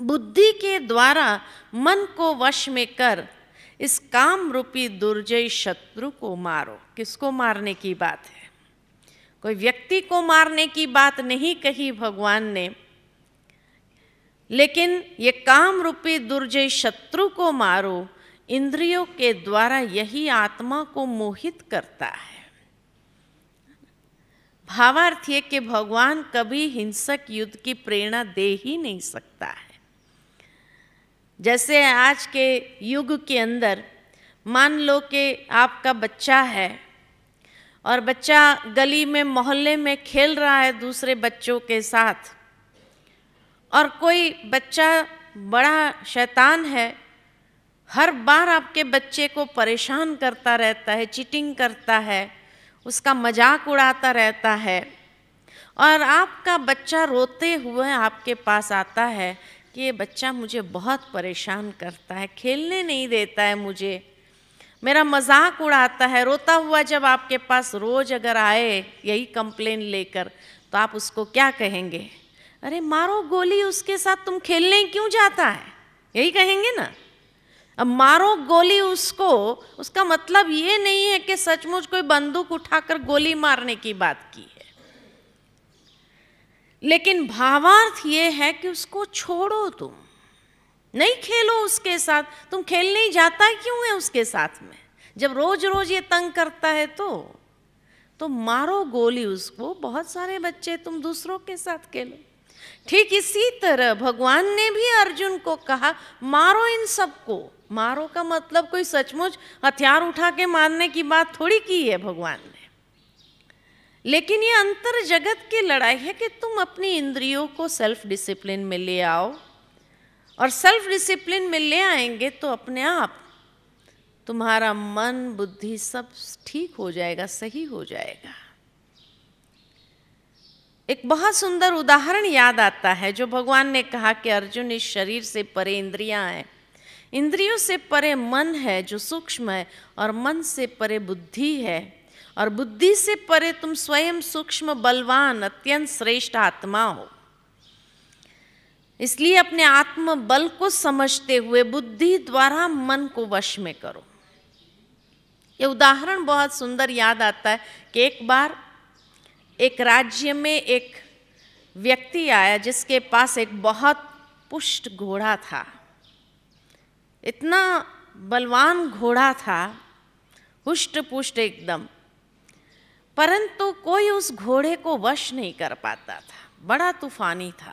बुद्धि के द्वारा मन को वश में कर इस काम रूपी दुर्जय शत्रु को मारो किसको मारने की बात है कोई व्यक्ति को मारने की बात नहीं कही भगवान ने लेकिन ये काम रूपी दुर्जय शत्रु को मारो इंद्रियों के द्वारा यही आत्मा को मोहित करता है भावार्थ ये कि भगवान कभी हिंसक युद्ध की प्रेरणा दे ही नहीं सकता है जैसे आज के युग के अंदर मान लो कि आपका बच्चा है और बच्चा गली में मोहल्ले में खेल रहा है दूसरे बच्चों के साथ और कोई बच्चा बड़ा शैतान है हर बार आपके बच्चे को परेशान करता रहता है चीटिंग करता है उसका मजाक उड़ाता रहता है और आपका बच्चा रोते हुए आपके पास आता है कि ये बच्चा मुझे बहुत परेशान करता है खेलने नहीं देता है मुझे मेरा मजाक उड़ाता है रोता हुआ जब आपके पास रोज़ अगर आए यही कंप्लेन लेकर तो आप उसको क्या कहेंगे अरे मारो गोली उसके साथ तुम खेलने क्यों जाता है यही कहेंगे ना अब मारो गोली उसको उसका मतलब ये नहीं है कि सचमुच कोई बंदूक उठाकर गोली मारने की बात की है लेकिन भावार्थ ये है कि उसको छोड़ो तुम नहीं खेलो उसके साथ तुम खेलने ही जाता क्यों है उसके साथ में जब रोज रोज ये तंग करता है तो तो मारो गोली उसको बहुत सारे बच्चे तुम दूसरों के साथ खेलो ठीक इसी तरह भगवान ने भी अर्जुन को कहा मारो इन सबको मारो का मतलब कोई सचमुच हथियार उठा के मारने की बात थोड़ी की है भगवान ने लेकिन ये अंतर जगत की लड़ाई है कि तुम अपनी इंद्रियों को सेल्फ डिसिप्लिन में ले आओ और सेल्फ डिसिप्लिन में ले आएंगे तो अपने आप तुम्हारा मन बुद्धि सब ठीक हो जाएगा सही हो जाएगा एक बहुत सुंदर उदाहरण याद आता है जो भगवान ने कहा कि अर्जुन इस शरीर से परे इंद्रियां हैं इंद्रियों से परे मन है जो सूक्ष्म है और मन से परे बुद्धि है और बुद्धि से परे तुम स्वयं सूक्ष्म बलवान अत्यंत श्रेष्ठ आत्मा हो इसलिए अपने आत्म बल को समझते हुए बुद्धि द्वारा मन को वश में करो ये उदाहरण बहुत सुंदर याद आता है कि एक बार एक राज्य में एक व्यक्ति आया जिसके पास एक बहुत पुष्ट घोड़ा था इतना बलवान घोड़ा था हुष्ट पुष्ट एकदम परंतु कोई उस घोड़े को वश नहीं कर पाता था बड़ा तूफानी था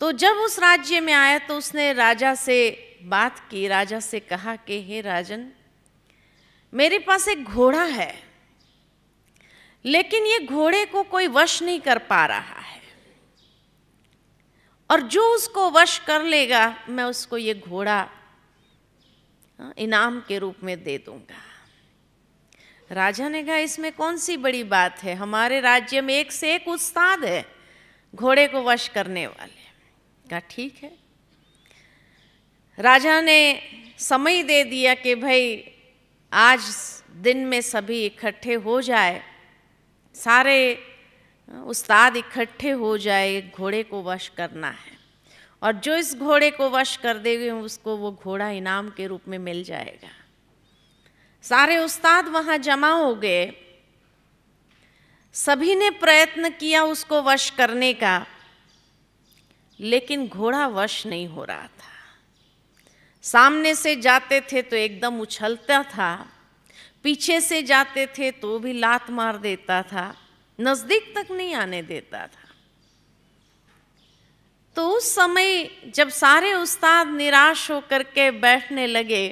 तो जब उस राज्य में आया तो उसने राजा से बात की राजा से कहा कि हे राजन मेरे पास एक घोड़ा है लेकिन ये घोड़े को कोई वश नहीं कर पा रहा है और जो उसको वश कर लेगा मैं उसको ये घोड़ा हाँ, इनाम के रूप में दे दूंगा राजा ने कहा इसमें कौन सी बड़ी बात है हमारे राज्य में एक से एक उस्ताद है घोड़े को वश करने वाले कहा ठीक है राजा ने समय दे दिया कि भाई आज दिन में सभी इकट्ठे हो जाए सारे उस्ताद इकट्ठे हो जाए घोड़े को वश करना है और जो इस घोड़े को वश कर देंगे उसको वो घोड़ा इनाम के रूप में मिल जाएगा सारे उस्ताद वहाँ जमा हो गए सभी ने प्रयत्न किया उसको वश करने का लेकिन घोड़ा वश नहीं हो रहा था सामने से जाते थे तो एकदम उछलता था पीछे से जाते थे तो भी लात मार देता था नज़दीक तक नहीं आने देता था तो उस समय जब सारे उस्ताद निराश होकर के बैठने लगे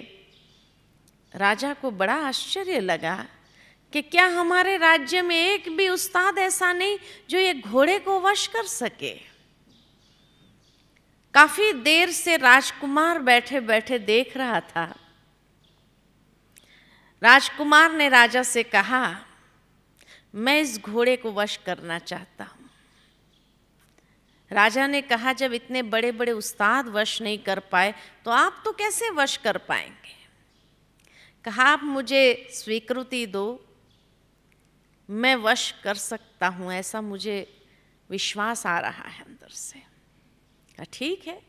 राजा को बड़ा आश्चर्य लगा कि क्या हमारे राज्य में एक भी उस्ताद ऐसा नहीं जो ये घोड़े को वश कर सके काफी देर से राजकुमार बैठे बैठे देख रहा था राजकुमार ने राजा से कहा मैं इस घोड़े को वश करना चाहता हूं राजा ने कहा जब इतने बड़े बड़े उस्ताद वश नहीं कर पाए तो आप तो कैसे वश कर पाएंगे कहा आप मुझे स्वीकृति दो मैं वश कर सकता हूँ ऐसा मुझे विश्वास आ रहा है अंदर से ठीक है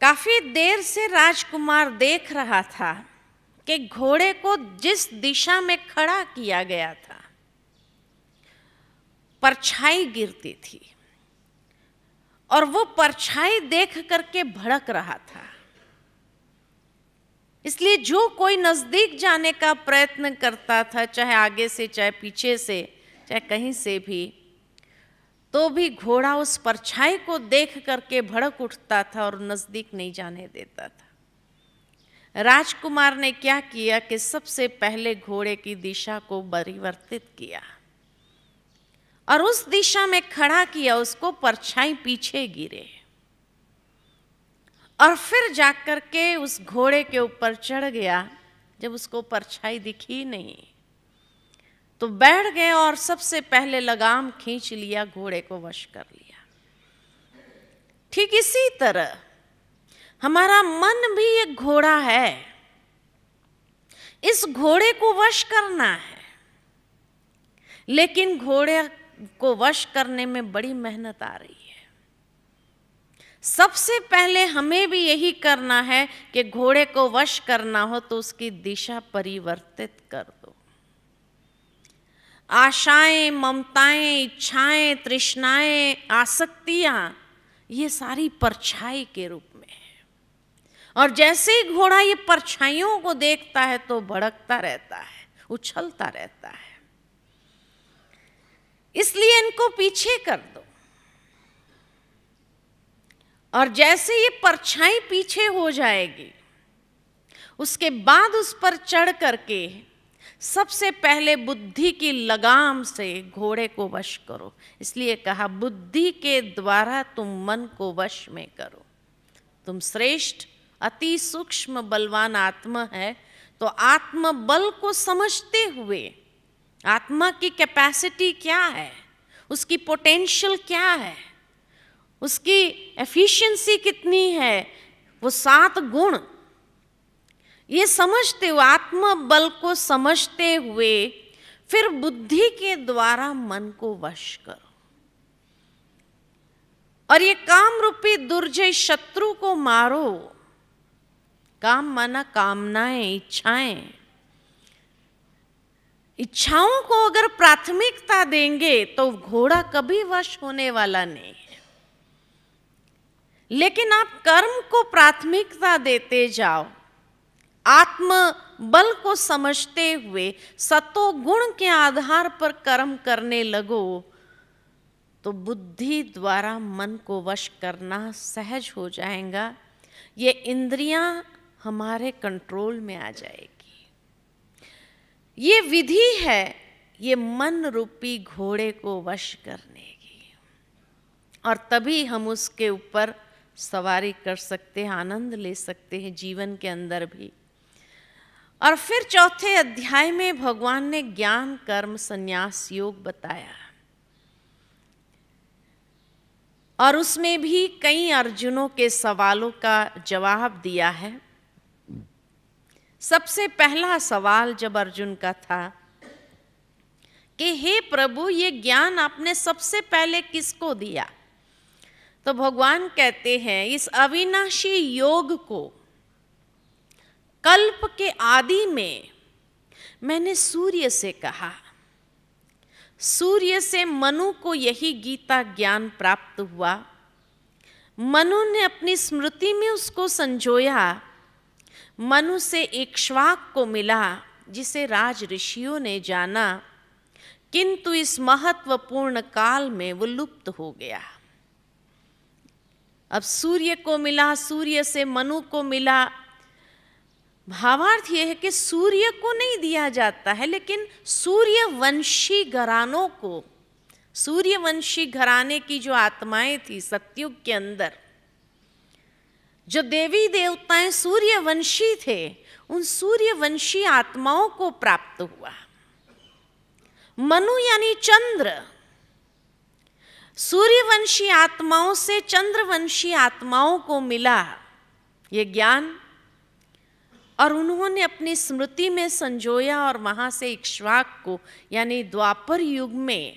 काफी देर से राजकुमार देख रहा था कि घोड़े को जिस दिशा में खड़ा किया गया था परछाई गिरती थी और वो परछाई देख करके भड़क रहा था इसलिए जो कोई नज़दीक जाने का प्रयत्न करता था चाहे आगे से चाहे पीछे से चाहे कहीं से भी तो भी घोड़ा उस परछाई को देख करके भड़क उठता था और नज़दीक नहीं जाने देता था राजकुमार ने क्या किया कि सबसे पहले घोड़े की दिशा को परिवर्तित किया और उस दिशा में खड़ा किया उसको परछाई पीछे गिरे और फिर जा के उस घोड़े के ऊपर चढ़ गया जब उसको परछाई दिखी नहीं तो बैठ गए और सबसे पहले लगाम खींच लिया घोड़े को वश कर लिया ठीक इसी तरह हमारा मन भी एक घोड़ा है इस घोड़े को वश करना है लेकिन घोड़े को वश करने में बड़ी मेहनत आ रही है सबसे पहले हमें भी यही करना है कि घोड़े को वश करना हो तो उसकी दिशा परिवर्तित कर दो आशाएं ममताएं इच्छाएं तृष्णाएं आसक्तियां ये सारी परछाई के रूप में है और जैसे ही घोड़ा ये परछाइयों को देखता है तो भड़कता रहता है उछलता रहता है इसलिए इनको पीछे कर और जैसे ये परछाई पीछे हो जाएगी उसके बाद उस पर चढ़ करके सबसे पहले बुद्धि की लगाम से घोड़े को वश करो इसलिए कहा बुद्धि के द्वारा तुम मन को वश में करो तुम श्रेष्ठ अति सूक्ष्म बलवान आत्मा है तो आत्म बल को समझते हुए आत्मा की कैपेसिटी क्या है उसकी पोटेंशियल क्या है उसकी एफिशिएंसी कितनी है वो सात गुण ये समझते हुए आत्म बल को समझते हुए फिर बुद्धि के द्वारा मन को वश करो और ये काम रूपी दुर्जय शत्रु को मारो काम माना कामनाएं इच्छाएं इच्छाओं को अगर प्राथमिकता देंगे तो घोड़ा कभी वश होने वाला नहीं लेकिन आप कर्म को प्राथमिकता देते जाओ आत्म बल को समझते हुए सतो गुण के आधार पर कर्म करने लगो तो बुद्धि द्वारा मन को वश करना सहज हो जाएगा ये इंद्रियां हमारे कंट्रोल में आ जाएगी ये विधि है ये मन रूपी घोड़े को वश करने की और तभी हम उसके ऊपर सवारी कर सकते हैं आनंद ले सकते हैं जीवन के अंदर भी और फिर चौथे अध्याय में भगवान ने ज्ञान कर्म संन्यास योग बताया और उसमें भी कई अर्जुनों के सवालों का जवाब दिया है सबसे पहला सवाल जब अर्जुन का था कि हे प्रभु ये ज्ञान आपने सबसे पहले किसको दिया तो भगवान कहते हैं इस अविनाशी योग को कल्प के आदि में मैंने सूर्य से कहा सूर्य से मनु को यही गीता ज्ञान प्राप्त हुआ मनु ने अपनी स्मृति में उसको संजोया मनु से एक श्वाक को मिला जिसे राज ऋषियों ने जाना किंतु इस महत्वपूर्ण काल में वो लुप्त हो गया अब सूर्य को मिला सूर्य से मनु को मिला भावार्थ यह है कि सूर्य को नहीं दिया जाता है लेकिन सूर्यवंशी घरानों को सूर्यवंशी घराने की जो आत्माएं थी सत्युग के अंदर जो देवी देवताएं सूर्यवंशी थे उन सूर्यवंशी आत्माओं को प्राप्त हुआ मनु यानी चंद्र सूर्यवंशी आत्माओं से चंद्रवंशी आत्माओं को मिला ये ज्ञान और उन्होंने अपनी स्मृति में संजोया और वहां से इक्ष्वाक को यानी द्वापर युग में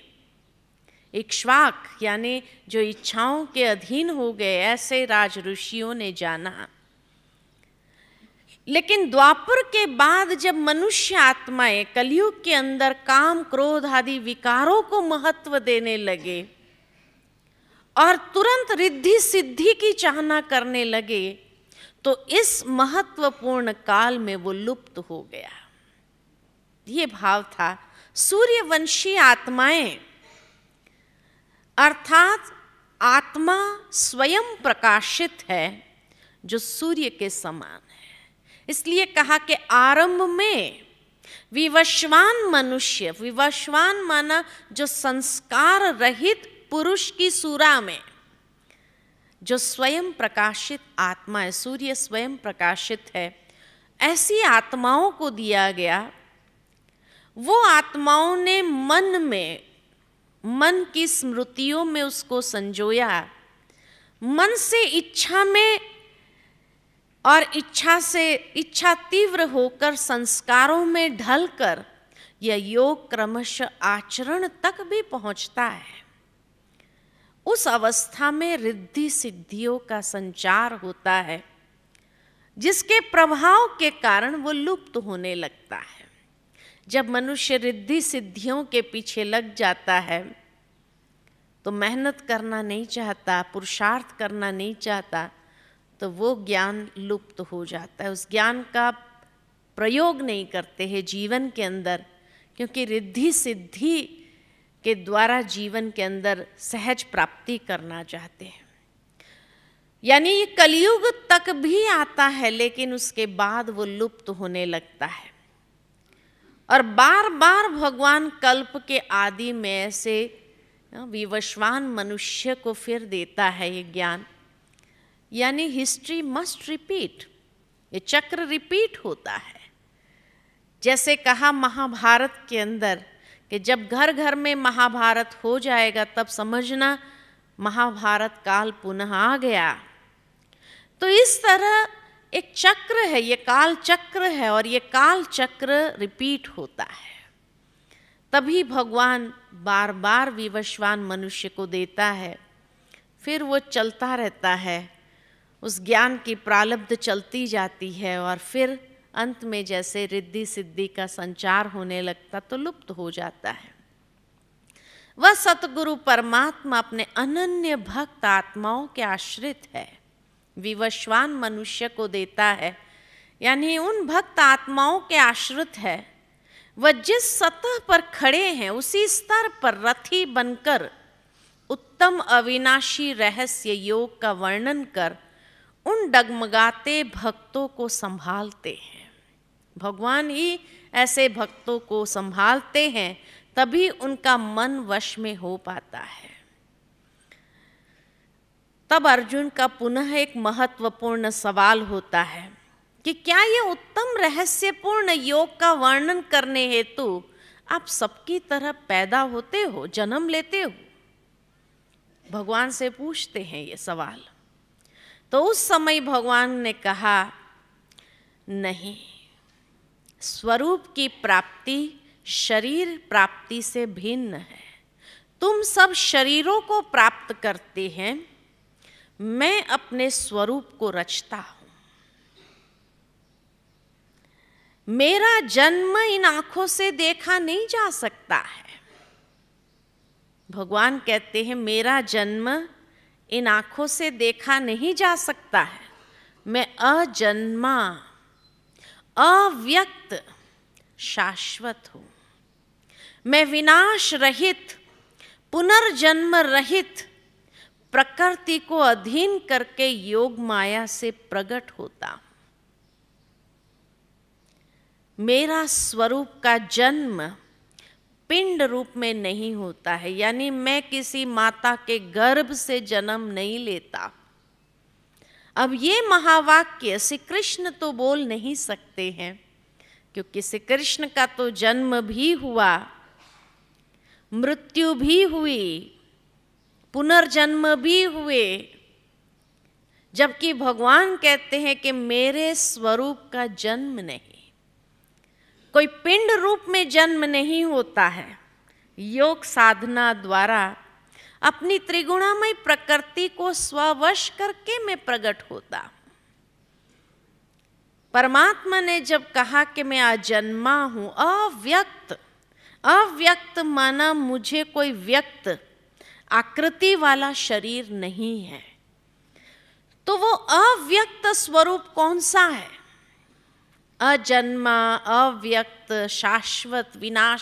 इक्ष्वाक यानी जो इच्छाओं के अधीन हो गए ऐसे राज ऋषियों ने जाना लेकिन द्वापर के बाद जब मनुष्य आत्माएं कलयुग के अंदर काम क्रोध आदि विकारों को महत्व देने लगे और तुरंत रिद्धि सिद्धि की चाहना करने लगे तो इस महत्वपूर्ण काल में वो लुप्त हो गया ये भाव था सूर्यवंशी आत्माएं अर्थात आत्मा स्वयं प्रकाशित है जो सूर्य के समान है इसलिए कहा कि आरंभ में विवश्वान मनुष्य विवश्वान माना जो संस्कार रहित पुरुष की सूरा में जो स्वयं प्रकाशित आत्मा है सूर्य स्वयं प्रकाशित है ऐसी आत्माओं को दिया गया वो आत्माओं ने मन में मन की स्मृतियों में उसको संजोया मन से इच्छा में और इच्छा से इच्छा तीव्र होकर संस्कारों में ढलकर यह योग क्रमश आचरण तक भी पहुंचता है उस अवस्था में रिद्धि सिद्धियों का संचार होता है जिसके प्रभाव के कारण वो लुप्त होने लगता है जब मनुष्य रिद्धि सिद्धियों के पीछे लग जाता है तो मेहनत करना नहीं चाहता पुरुषार्थ करना नहीं चाहता तो वो ज्ञान लुप्त हो जाता है उस ज्ञान का प्रयोग नहीं करते हैं जीवन के अंदर क्योंकि रिद्धि सिद्धि के द्वारा जीवन के अंदर सहज प्राप्ति करना चाहते हैं यानी ये कलयुग तक भी आता है लेकिन उसके बाद वो लुप्त होने लगता है और बार बार भगवान कल्प के आदि में ऐसे विवशवान मनुष्य को फिर देता है ये ज्ञान यानी हिस्ट्री मस्ट रिपीट ये चक्र रिपीट होता है जैसे कहा महाभारत के अंदर कि जब घर घर में महाभारत हो जाएगा तब समझना महाभारत काल पुनः आ गया तो इस तरह एक चक्र है ये काल चक्र है और ये काल चक्र रिपीट होता है तभी भगवान बार बार विवशवान मनुष्य को देता है फिर वो चलता रहता है उस ज्ञान की प्रालब्ध चलती जाती है और फिर अंत में जैसे रिद्धि सिद्धि का संचार होने लगता तो लुप्त हो जाता है वह सतगुरु परमात्मा अपने अनन्य भक्त आत्माओं के आश्रित है विवश्वान मनुष्य को देता है यानी उन भक्त आत्माओं के आश्रित है वह जिस सतह पर खड़े हैं उसी स्तर पर रथी बनकर उत्तम अविनाशी रहस्य योग का वर्णन कर उन डगमगाते भक्तों को संभालते हैं भगवान ही ऐसे भक्तों को संभालते हैं तभी उनका मन वश में हो पाता है तब अर्जुन का पुनः एक महत्वपूर्ण सवाल होता है कि क्या ये उत्तम रहस्यपूर्ण योग का वर्णन करने हेतु आप सबकी तरह पैदा होते हो जन्म लेते हो भगवान से पूछते हैं ये सवाल तो उस समय भगवान ने कहा नहीं स्वरूप की प्राप्ति शरीर प्राप्ति से भिन्न है तुम सब शरीरों को प्राप्त करते हैं मैं अपने स्वरूप को रचता हूं मेरा जन्म इन आंखों से देखा नहीं जा सकता है भगवान कहते हैं मेरा जन्म इन आंखों से देखा नहीं जा सकता है मैं अजन्मा अव्यक्त शाश्वत हूँ मैं विनाश रहित पुनर्जन्म रहित प्रकृति को अधीन करके योग माया से प्रकट होता मेरा स्वरूप का जन्म पिंड रूप में नहीं होता है यानी मैं किसी माता के गर्भ से जन्म नहीं लेता अब ये महावाक्य श्री कृष्ण तो बोल नहीं सकते हैं क्योंकि श्री कृष्ण का तो जन्म भी हुआ मृत्यु भी हुई पुनर्जन्म भी हुए जबकि भगवान कहते हैं कि मेरे स्वरूप का जन्म नहीं कोई पिंड रूप में जन्म नहीं होता है योग साधना द्वारा अपनी त्रिगुणामय प्रकृति को स्ववश करके मैं प्रकट होता हूं परमात्मा ने जब कहा कि मैं अजन्मा हूं अव्यक्त अव्यक्त माना मुझे कोई व्यक्त आकृति वाला शरीर नहीं है तो वो अव्यक्त स्वरूप कौन सा है अजन्मा अव्यक्त शाश्वत विनाश